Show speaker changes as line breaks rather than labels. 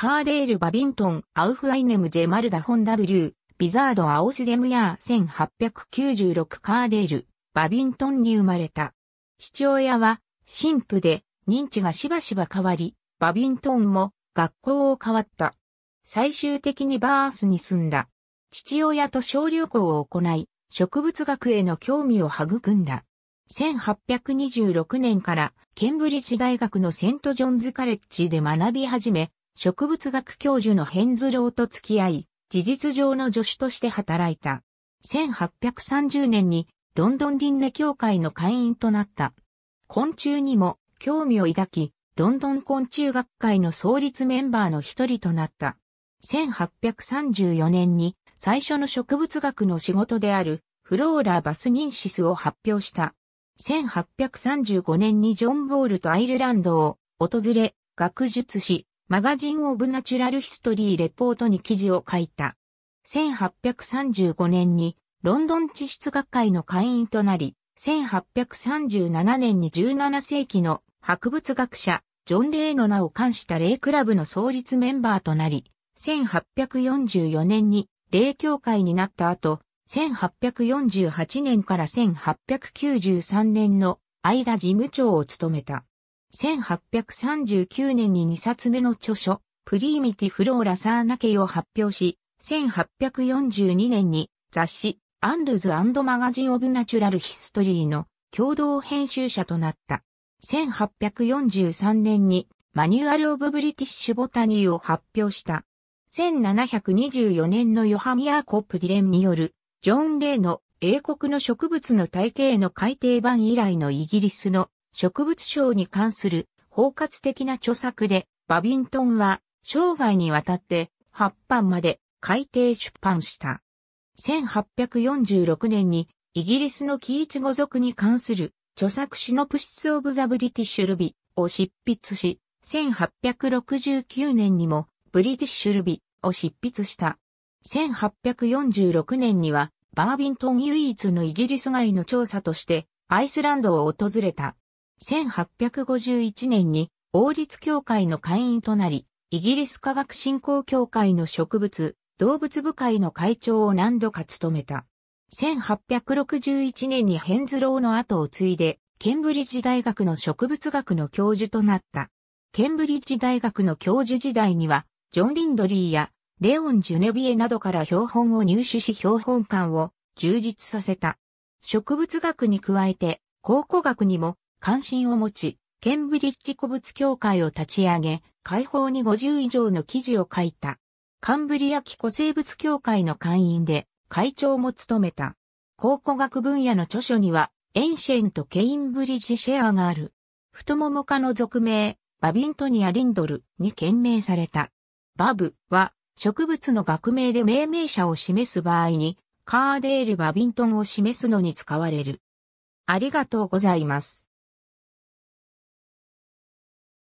カーデール・バビントン、アウフアイネム・ジェマルダ・ホン・ W、ビザード・アオスデム・ヤー1896カーデール、バビントンに生まれた。父親は、神父で、認知がしばしば変わり、バビントンも、学校を変わった。最終的にバースに住んだ。父親と小流行を行い、植物学への興味を育んだ。1826年からケンブリッジ大学のセントジョンズカレッジで学び始め、植物学教授のヘンズローと付き合い、事実上の助手として働いた。1830年にロンドン林レ協会の会員となった。昆虫にも興味を抱き、ロンドン昆虫学会の創立メンバーの一人となった。1834年に最初の植物学の仕事であるフローラ・バスニンシスを発表した。1835年にジョン・ボールとアイルランドを訪れ、学術誌、マガジン・オブ・ナチュラル・ヒストリー・レポートに記事を書いた。1835年にロンドン地質学会の会員となり、1837年に17世紀の博物学者、ジョン・レイの名を冠したレイクラブの創立メンバーとなり、1844年にレイ協会になった後、1848年から1893年の間事務長を務めた。1839年に2冊目の著書、プリーミティフローラサーナケイを発表し、1842年に雑誌、アンルズマガジン・オブ・ナチュラル・ヒストリーの共同編集者となった。1843年にマニュアル・オブ・ブリティッシュ・ボタニーを発表した。1724年のヨハミアーコップ・ディレンによる、ジョン・レイの英国の植物の体系の改訂版以来のイギリスの植物賞に関する包括的な著作で、バビントンは生涯にわたって発版まで改訂出版した。1846年にイギリスのキーチ語族に関する著作シノプシス・オブ・ザ・ブリティッシュ・ルビを執筆し、1869年にもブリティッシュ・ルビを執筆した。1846年にはバービントン唯一のイギリス外の調査としてアイスランドを訪れた。1851年に王立協会の会員となり、イギリス科学振興協会の植物、動物部会の会長を何度か務めた。1861年にヘンズローの後を継いで、ケンブリッジ大学の植物学の教授となった。ケンブリッジ大学の教授時代には、ジョン・リンドリーやレオン・ジュネビエなどから標本を入手し標本館を充実させた。植物学に加えて、考古学にも関心を持ち、ケンブリッジ古物協会を立ち上げ、解放に50以上の記事を書いた。カンブリア紀古生物協会の会員で、会長も務めた。考古学分野の著書には、エンシェント・ケインブリッジ・シェアがある。太もも科の俗名、バビントニア・リンドルに検名された。バブは、植物の学名で命名者を示す場合に、カーデール・バビントンを示すのに使われる。ありがとうございます。